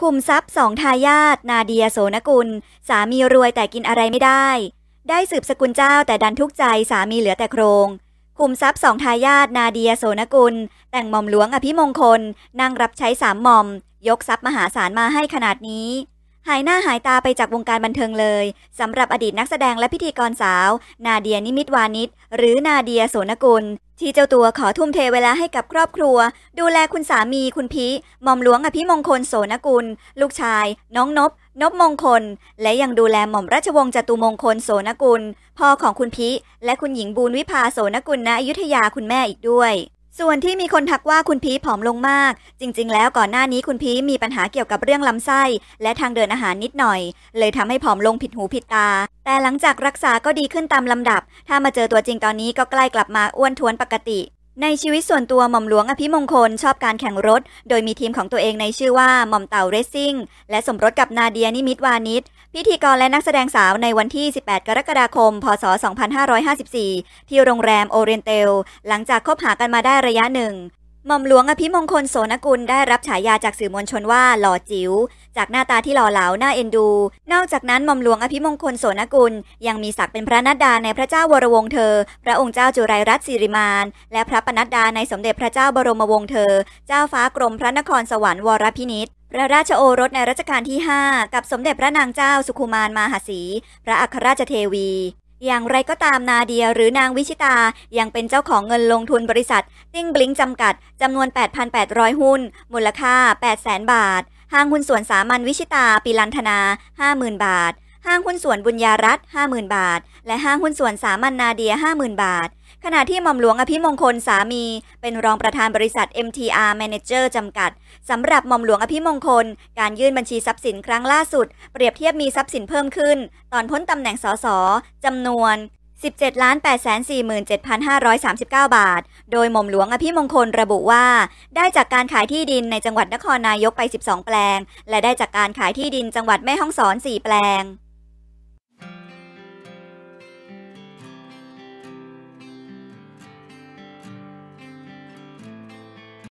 คุมทรัพย์สองทายาทนาเดียโสนกุล สามีรวยแต่กินอะไรไม่ได้ ได้สืบสกุลเจ้าแต่ดันทุกใจสามีเหลือแต่โครง คุมทรัพย์สองทายาทนาเดียโสนกุล แต่งหม่อมหลวงอภิมงคลนั่งรับใช้สามหม่อม ยกทรัพย์มหาศาลมาให้ขนาดนี้ หายหน้าหายตาไปจากวงการบันเทิงเลยสำหรับอดีตนักแสดงและพิธีกรสาว นาเดียนิมิตวานิชหรือนาเดียโสนกุลที่เจ้าตัวขอทุ่มเทเวลาให้กับครอบครัว ดูแลคุณสามีคุณพีหม่อมหลวงอภิมงคลโสนกุล ลูกชาย น้องนบนบมงคล และยังดูแลหม่อมราชวงศ์จตุมงคลโสนกุลพ่อของคุณพีและคุณหญิงบูนวิภาโสนกุลณอยุธยาคุณแม่อีกด้วยส่วนที่มีคนทักว่าคุณพีผอมลงมาก จริงๆ แล้วก่อนหน้านี้คุณพีมีปัญหาเกี่ยวกับเรื่องลำไส้ และทางเดินอาหารนิดหน่อย เลยทำให้ผอมลงผิดหูผิดตา แต่หลังจากรักษาก็ดีขึ้นตามลำดับ ถ้ามาเจอตัวจริงตอนนี้ก็ใกล้กลับมาอ้วนทวนปกติในชีวิตส่วนตัวหม่อมหลวงอภิมงคล ชอบการแข่งรถ โดยมีทีมของตัวเองในชื่อว่าหม่อมเต่าเรซซิ่งและสมรสกับนาเดียนิมิตวานิชพิธีกรและนักแสดงสาวในวันที่ 18 กรกฎาคม พศ 2554 ที่โรงแรมโอเรียนเตล หลังจากคบหากันมาได้ระยะหนึ่งหม่อมหลวงอภิมงคลโสนกุลได้รับฉายาจากสื่อมวลชนว่าหล่อจิ๋วจากหน้าตาที่หล่อเหลาน่าเอ็นดู นอกจากนั้นหม่อมหลวงอภิมงคลโสนกุล ยังมีศักดิ์เป็นพระนัดดาในพระเจ้าวรวงเธอ พระองค์เจ้าจุไรรัตน์สิริมาน และพระปนัดดาในสมเด็จพระเจ้าบรมวงศ์เธอ เจ้าฟ้ากรมพระนครสวรรค์วรพินิษพระราชโอรสในรัชกาลที่ 5 กับสมเด็จพระนางเจ้าสุขุมานมาหาสีพระอัครราชเทวีอย่างไรก็ตามนาเดียหรือนางวิชิตา ยังเป็นเจ้าของเงินลงทุนบริษัทติ้งบลิงจำกัด จำนวน 8,800 หุ้น มูลค่า 800,000 บาท ห้างหุ้นส่วนสามัญวิชิตาปิลันธนา 50,000 บาทห้างหุ้นส่วนบุญญารัตน์50,000 บาท และห้างหุ้นส่วนสามัญนนาเดีย 50,000 บาท ขณะที่หม่อมหลวงอภิมงคลสามี เป็นรองประธานบริษัท MTR Manager จำกัด สำหรับหม่อมหลวงอภิมงคล การยื่นบัญชีทรัพย์สินครั้งล่าสุด เปรียบเทียบมีทรัพย์สินเพิ่มขึ้น ตอนพ้นตำแหน่งสสจำนวน 17ล้าน847,539 บาท โดยหม่อมหลวงอภิมงคลระบุว่า ได้จากการขายที่ดินในจังหวัดนครนายกไป 12 แปลง และได้จากการขายที่ดินจังหวัดแม่ฮ่องสอน 4 แปลง